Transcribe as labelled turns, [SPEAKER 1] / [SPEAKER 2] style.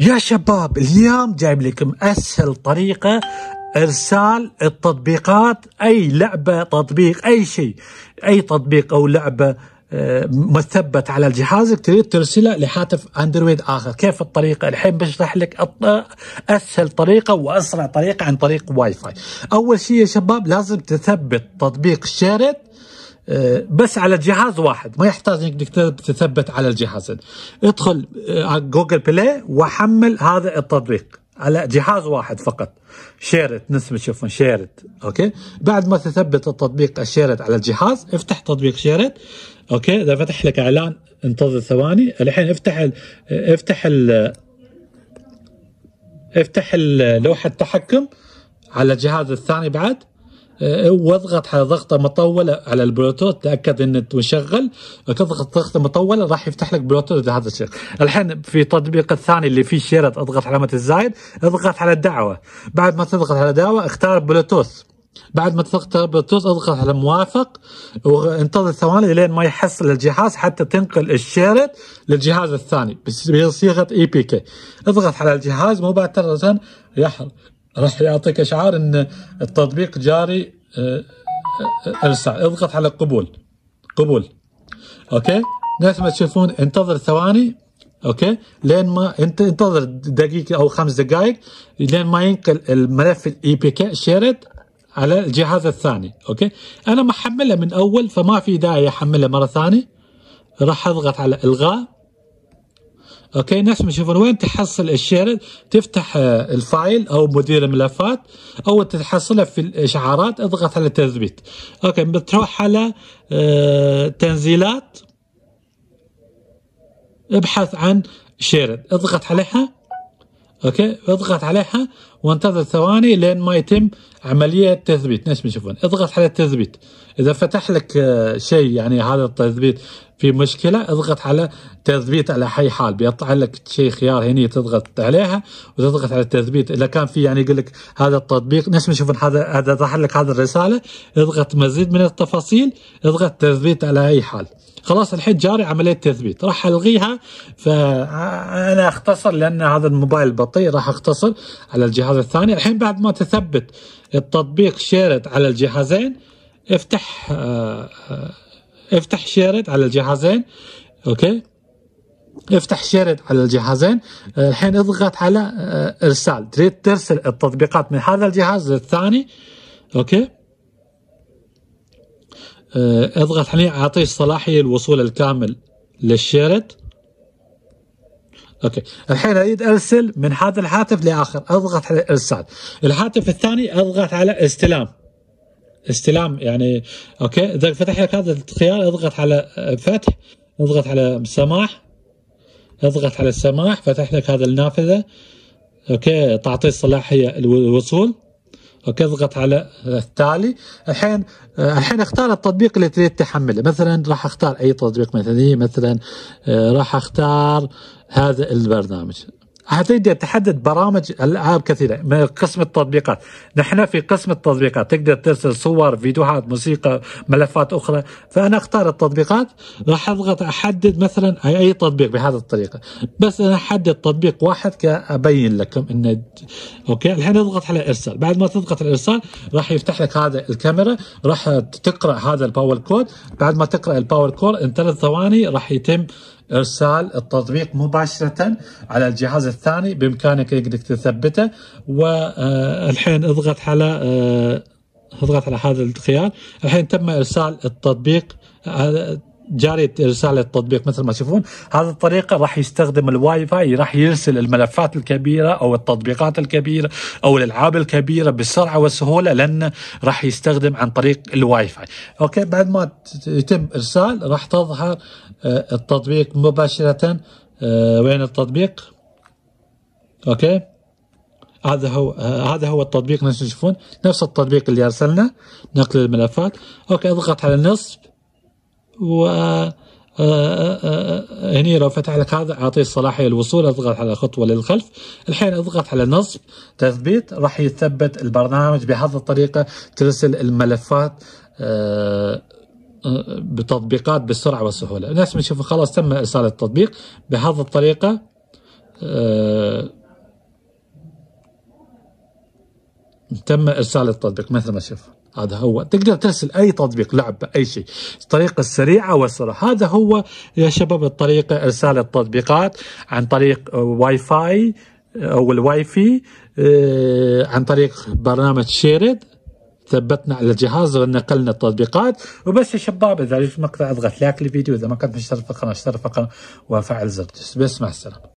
[SPEAKER 1] يا شباب اليوم جايب لكم اسهل طريقه ارسال التطبيقات اي لعبه تطبيق اي شيء اي تطبيق او لعبه آه، مثبت على جهازك تريد ترسله لهاتف اندرويد اخر كيف الطريقه الحين بشرح لك اسهل طريقه واسرع طريقه عن طريق واي فاي اول شيء يا شباب لازم تثبت تطبيق شيرت آه، بس على جهاز واحد ما يحتاج انك تثبت على الجهاز ادخل آه، على جوجل بلاي وحمل هذا التطبيق على جهاز واحد فقط شيرت نسمة شوفون شيرت اوكي بعد ما تثبت التطبيق الشيرت على الجهاز افتح تطبيق شيرت اوكي اذا فتح لك اعلان انتظر ثواني الحين افتح الـ افتح الـ افتح لوحة التحكم على الجهاز الثاني بعد آه، واضغط على ضغطه مطوله على البلوتوث تاكد انه تشغل آه، تضغط ضغطه مطوله راح يفتح لك بلوتوث بهذا الشيء الحين في التطبيق الثاني اللي فيه شيرت اضغط علامه الزايد اضغط على الدعوه بعد ما تضغط على الدعوه اختار بلوتوث بعد ما تضغط بلوتوث اضغط على موافق وانتظر ثواني لين ما يحصل الجهاز حتى تنقل الشيرت للجهاز الثاني بصيغه اي بي كي اضغط على الجهاز مباشره راح راح يعطيك اشعار ان التطبيق جاري ارسع اضغط على قبول قبول اوكي نفس ما تشوفون انتظر ثواني اوكي لين ما انت انتظر دقيقه او خمس دقائق لين ما ينقل الملف الاي بي كي شيرت على الجهاز الثاني اوكي انا محمله من اول فما في داعي احملها مره ثانيه راح اضغط على الغاء اوكي نفس ما تشوفون وين تحصل الشير يعني تفتح آه، الفايل او مدير الملفات او تحصلها في الاشعارات اضغط على تثبيت اوكي بتروح على آه، تنزيلات ابحث عن شيرد اضغط عليها اوكي اضغط عليها وانتظر ثواني لين ما يتم عمليه تثبيت نفس ما اضغط على التثبيت اذا فتح لك آه، شيء يعني هذا التثبيت في مشكله اضغط على تثبيت على اي حال بيطلع لك شيء خيار هنا تضغط عليها وتضغط على التثبيت اذا كان في يعني يقول لك هذا التطبيق نفس ما هذا هذا ظهر لك هذه الرساله اضغط مزيد من التفاصيل اضغط تثبيت على اي حال خلاص الحين جاري عمليه تثبيت راح الغيها فانا آه، اختصر لان هذا الموبايل بطيء راح اختصر على الجهاز الجهاز الثاني الحين بعد ما تثبت التطبيق شيرت على الجهازين افتح آه، آه، افتح شيرت على الجهازين اوكي افتح شيرت على الجهازين آه، الحين اضغط على ارسال تريد ترسل التطبيقات من هذا الجهاز للثاني اوكي اضغط عليه اعطيه صلاحيه الوصول الكامل للشيرت اوكي الحين اريد ارسل من هذا الهاتف لاخر اضغط على ارسال الهاتف الثاني اضغط على استلام استلام يعني اوكي اذا فتح لك هذا الخيار اضغط على فتح اضغط على سماح اضغط على السماح فتح لك هذا النافذه اوكي تعطيه صلاحيه الوصول اوكي اضغط على التالي الحين الحين اختار التطبيق اللي تريد تحمله مثلا راح اختار اي تطبيق مثلا مثلا آه، راح اختار هذا البرنامج حتقدر تحدد برامج العاب كثيره من قسم التطبيقات نحن في قسم التطبيقات تقدر ترسل صور فيديوهات موسيقى ملفات اخرى فانا اختار التطبيقات راح اضغط احدد مثلا اي تطبيق بهذه الطريقه بس انا احدد تطبيق واحد كابين لكم انه اوكي الحين اضغط على ارسال بعد ما تضغط على الارسال راح يفتح لك هذا الكاميرا راح تقرا هذا الباور كود بعد ما تقرا الباور كود ان ثلاث ثواني راح يتم ارسال التطبيق مباشره على الجهاز الثاني بامكانك انك تثبته والحين آه، اضغط على آه، اضغط على هذا الخيار الحين تم ارسال التطبيق آه، جاري ارسال التطبيق مثل ما تشوفون هذه الطريقه راح يستخدم الواي فاي راح يرسل الملفات الكبيره او التطبيقات الكبيره او الالعاب الكبيره بسرعه وسهوله لان راح يستخدم عن طريق الواي فاي اوكي بعد ما يتم ارسال راح تظهر آه، التطبيق مباشرة آه، وين التطبيق اوكي هذا هو آه، هذا هو التطبيق نفس تشوفون نفس التطبيق اللي ارسلنا نقل الملفات اوكي اضغط على النصب و هني لو فتح لك هذا اعطيه صلاحيه الوصول اضغط على خطوه للخلف الحين اضغط على نصب تثبيت راح يثبت البرنامج بهذه الطريقه ترسل الملفات بتطبيقات بالسرعه والسهوله نفس ما نشوف خلاص تم ارسال التطبيق بهذه الطريقه آه، تم ارسال التطبيق مثل ما شوف هذا هو تقدر ترسل اي تطبيق لعبه اي شيء الطريقه السريعه والسرعه هذا هو يا شباب الطريقه ارسال التطبيقات عن طريق واي فاي او الواي في آه، عن طريق برنامج شيرد ثبتنا على الجهاز ونقلنا التطبيقات وبس يا شباب اذا عجبك المقطع اضغط لايك للفيديو اذا ما كنت مشترك في القناه اشترك في القناه وفعل زر بس مع السلامه